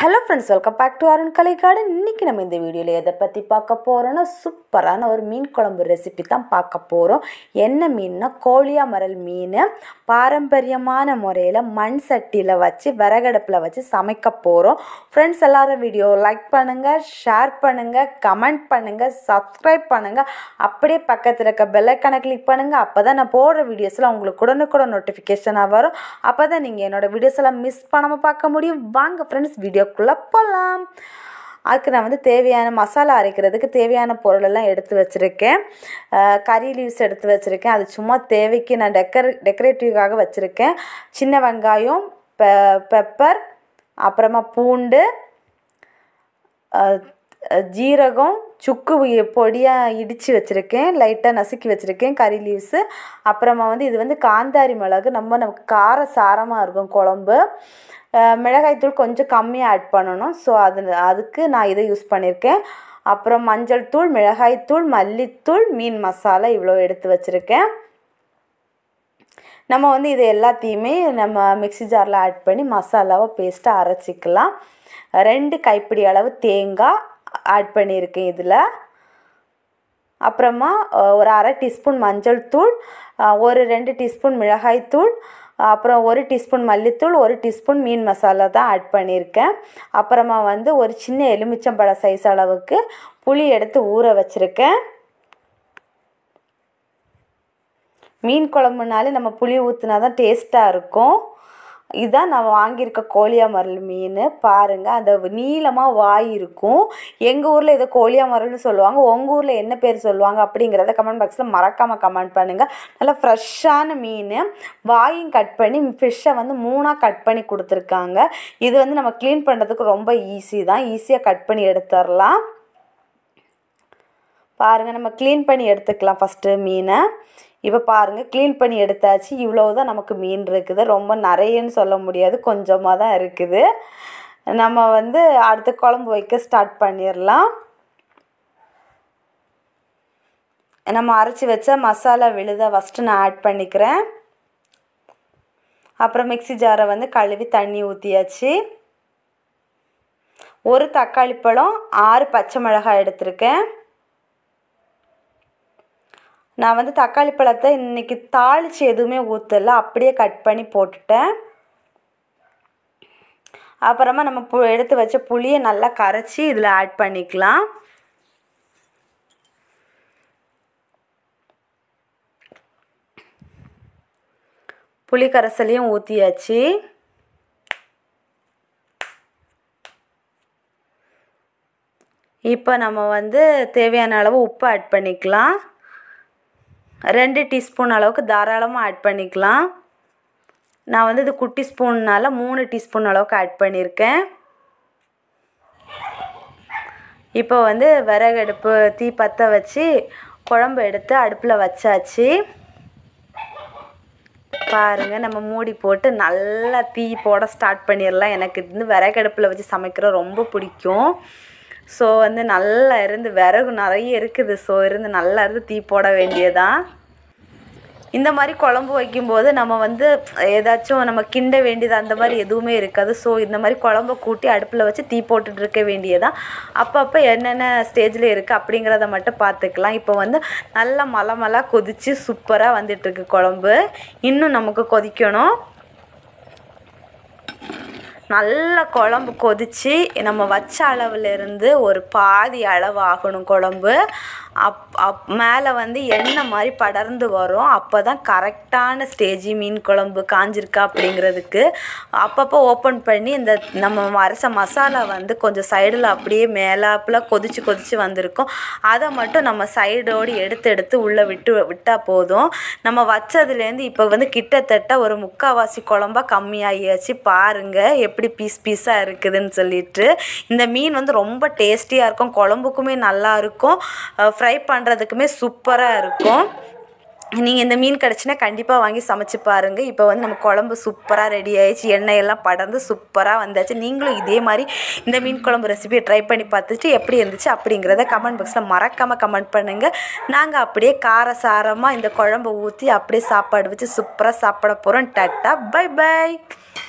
hello friends welcome back to Arun Kalaikadu இன்றைக்கி நம்ம இந்த வீடியோவில் எதை பற்றி பார்க்க போகிறோன்னா சூப்பரான ஒரு மீன் குழம்பு ரெசிபி தான் பார்க்க போகிறோம் என்ன மீன்னா கோழியா மரல் மீன் பாரம்பரியமான முறையில் மண் சட்டியில் வச்சு விறகடுப்பில் வச்சு சமைக்க போகிறோம் ஃப்ரெண்ட்ஸ் எல்லோரும் வீடியோ லைக் பண்ணுங்கள் ஷேர் பண்ணுங்கள் கமெண்ட் பண்ணுங்கள் சப்ஸ்கிரைப் பண்ணுங்கள் அப்படியே பக்கத்தில் இருக்க பெல்லைக்கான கிளிக் பண்ணுங்கள் அப்போ தான் நான் போடுற வீடியோஸில் உங்களுக்கு உடனுக்குடன் நோட்டிஃபிகேஷனாக வரும் அப்போ தான் நீங்கள் என்னோடய வீடியோஸ் எல்லாம் மிஸ் பண்ணாமல் பார்க்க முடியும் வாங்க ஃப்ரெண்ட்ஸ் வீடியோ குழப்பலாம் அதுக்கு நான் வந்து தேவையான மசாலா அரைக்கிறதுக்கு தேவையான பொருளெல்லாம் எடுத்து வச்சுருக்கேன் கறி லீவ்ஸ் எடுத்து வச்சுருக்கேன் அது சும்மா தேவைக்கு நான் டெக்கர் டெக்கரேட்டிவ்காக வச்சுருக்கேன் சின்ன வெங்காயம் பெ பெப்பர் அப்புறமா பூண்டு ஜீரகம் சுக்கு பொடியாக இடித்து வச்சுருக்கேன் லைட்டாக நசுக்கி வச்சுருக்கேன் கறி லீவ்ஸு அப்புறமா வந்து இது வந்து காந்தாரி மிளகு நம்ம நமக்கு கார சாரமாக இருக்கும் குழம்பு மிளகாய்த்தூள் கொஞ்சம் கம்மியாக ஆட் பண்ணணும் ஸோ அது அதுக்கு நான் இதை யூஸ் பண்ணியிருக்கேன் அப்புறம் மஞ்சள் தூள் மிளகாய்த்தூள் மல்லித்தூள் மீன் மசாலா இவ்வளோ எடுத்து வச்சுருக்கேன் நம்ம வந்து இது எல்லாத்தையுமே நம்ம மிக்சி ஜாரில் ஆட் பண்ணி மசாலாவை பேஸ்ட்டாக அரைச்சிக்கலாம் ரெண்டு கைப்பிடி அளவு தேங்காய் ஆட் பண்ணியிருக்கேன் இதில் அப்புறமா ஒரு அரை டீஸ்பூன் மஞ்சள் தூள் ஒரு ரெண்டு டீஸ்பூன் மிளகாய் தூள் அப்புறம் ஒரு டீஸ்பூன் மல்லித்தூள் ஒரு டீஸ்பூன் மீன் மசாலா தான் ஆட் பண்ணியிருக்கேன் அப்புறமா வந்து ஒரு சின்ன எலுமிச்சம்பழ சைஸ் அளவுக்கு புளி எடுத்து ஊற வச்சுருக்கேன் மீன் குழம்புனாலே நம்ம புளி ஊற்றுனா தான் டேஸ்ட்டாக இருக்கும் இதுதான் நான் வாங்கியிருக்க கோழியாமரல் மீன் பாருங்கள் அந்த நீளமாக வாய் இருக்கும் எங்கள் ஊரில் இதை கோழியாமரல்னு சொல்லுவாங்க உங்கள் ஊரில் என்ன பேர் சொல்லுவாங்க அப்படிங்கிறத கமெண்ட் பாக்ஸில் மறக்காமல் கமெண்ட் பண்ணுங்கள் நல்லா ஃப்ரெஷ்ஷான மீன் வாயும் கட் பண்ணி ஃபிஷ்ஷை வந்து மூணாக கட் பண்ணி கொடுத்துருக்காங்க இது வந்து நம்ம க்ளீன் பண்ணுறதுக்கு ரொம்ப ஈஸி தான் ஈஸியாக கட் பண்ணி எடுத்துடலாம் பாருங்கள் நம்ம க்ளீன் பண்ணி எடுத்துக்கலாம் ஃபஸ்ட்டு மீனை இப்போ பாருங்கள் க்ளீன் பண்ணி எடுத்தாச்சு இவ்வளோ தான் நமக்கு மீன் இருக்குது ரொம்ப நிறையன்னு சொல்ல முடியாது கொஞ்சமாக தான் இருக்குது நம்ம வந்து அடுத்து குழம்பு வைக்க ஸ்டார்ட் பண்ணிடலாம் நம்ம அரைச்சி வச்ச மசாலா விழுதை ஃபஸ்ட்டு நான் ஆட் பண்ணிக்கிறேன் அப்புறம் மிக்சி ஜாரை வந்து கழுவி தண்ணி ஊற்றியாச்சு ஒரு தக்காளி பழம் ஆறு பச்சை மிளகாய் எடுத்திருக்கேன் நான் வந்து தக்காளி பழத்தை இன்றைக்கி தாளித்து எதுவுமே ஊற்றல அப்படியே கட் பண்ணி போட்டுட்டேன் அப்புறமா நம்ம பு எடுத்து வச்ச புளியை நல்லா கரைச்சி இதில் ஆட் பண்ணிக்கலாம் புளி கரைசலையும் ஊற்றியாச்சு இப்போ நம்ம வந்து தேவையான அளவு உப்பு ஆட் பண்ணிக்கலாம் ரெண்டு டீஸ்பூன் அளவுக்கு தாராளமாக ஆட் பண்ணிக்கலாம் நான் வந்து இது குட்டி ஸ்பூன்னால் மூணு டீஸ்பூன் அளவுக்கு ஆட் பண்ணியிருக்கேன் இப்போ வந்து விறகடுப்பு தீ பற்ற வச்சு குழம்பு எடுத்து அடுப்பில் வச்சாச்சு பாருங்கள் நம்ம மூடி போட்டு நல்லா தீ போட ஸ்டார்ட் பண்ணிடலாம் எனக்கு இது விறகடுப்பில் வச்சு சமைக்கிற ரொம்ப பிடிக்கும் ஸோ வந்து நல்லா இருந்து விறகு நிறைய இருக்குது ஸோ இருந்து நல்லா இருந்து தீ போட வேண்டியதான் இந்த மாதிரி குழம்பு வைக்கும்போது நம்ம வந்து ஏதாச்சும் நம்ம கிண்ட வேண்டியது அந்த மாதிரி எதுவுமே இருக்காது ஸோ இந்த மாதிரி குழம்ப கூட்டி அடுப்பில் வச்சு தீ போட்டுட்டு இருக்க வேண்டியதான் அப்பப்போ என்னென்ன ஸ்டேஜில் இருக்குது அப்படிங்கிறத மட்டும் பார்த்துக்கலாம் இப்போ வந்து நல்லா மலை மலை கொதித்து சூப்பராக வந்துட்டுருக்கு குழம்பு இன்னும் நமக்கு கொதிக்கணும் நல்லா குழம்பு கொதித்து நம்ம வச்ச அளவுலேருந்து ஒரு பாதி அளவு ஆகணும் குழம்பு அப் அப் மேலே வந்து எண்ணெய் மாதிரி படர்ந்து வரும் அப்போ தான் கரெக்டான ஸ்டேஜ் மீன் குழம்பு காஞ்சிருக்கா அப்படிங்கிறதுக்கு அப்பப்போ ஓப்பன் பண்ணி இந்த நம்ம அரைச்ச மசாலா வந்து கொஞ்சம் சைடில் அப்படியே மேலாப்பில் கொதித்து கொதித்து வந்திருக்கும் அதை மட்டும் நம்ம சைடோடு எடுத்து எடுத்து உள்ளே விட்டு விட்டால் போதும் நம்ம வச்சதுலேருந்து இப்போ வந்து கிட்டத்தட்ட ஒரு முக்கால்வாசி குழம்பாக கம்மியாகியாச்சு பாருங்கள் எப் எப்படி பீஸ் பீஸாக இருக்குதுன்னு சொல்லிட்டு இந்த மீன் வந்து ரொம்ப டேஸ்டியாக இருக்கும் குழம்புக்குமே நல்லா இருக்கும் ஃப்ரை பண்ணுறதுக்குமே சூப்பராக இருக்கும் நீங்கள் இந்த மீன் கிடச்சினா கண்டிப்பாக வாங்கி சமைச்சு பாருங்கள் இப்போ வந்து நம்ம குழம்பு சூப்பராக ரெடி ஆயிடுச்சு எண்ணெய் எல்லாம் படர்ந்து சூப்பராக வந்தாச்சு நீங்களும் இதே மாதிரி இந்த மீன் குழம்பு ரெசிபியை ட்ரை பண்ணி பார்த்துட்டு எப்படி இருந்துச்சு அப்படிங்கிறத கமெண்ட் பாக்ஸில் மறக்காமல் கமெண்ட் பண்ணுங்கள் நாங்கள் அப்படியே காரசாரமாக இந்த குழம்பு ஊற்றி அப்படியே சாப்பாடு வச்சு சூப்பராக சாப்பிட போகிறோம் டட்டா பை பை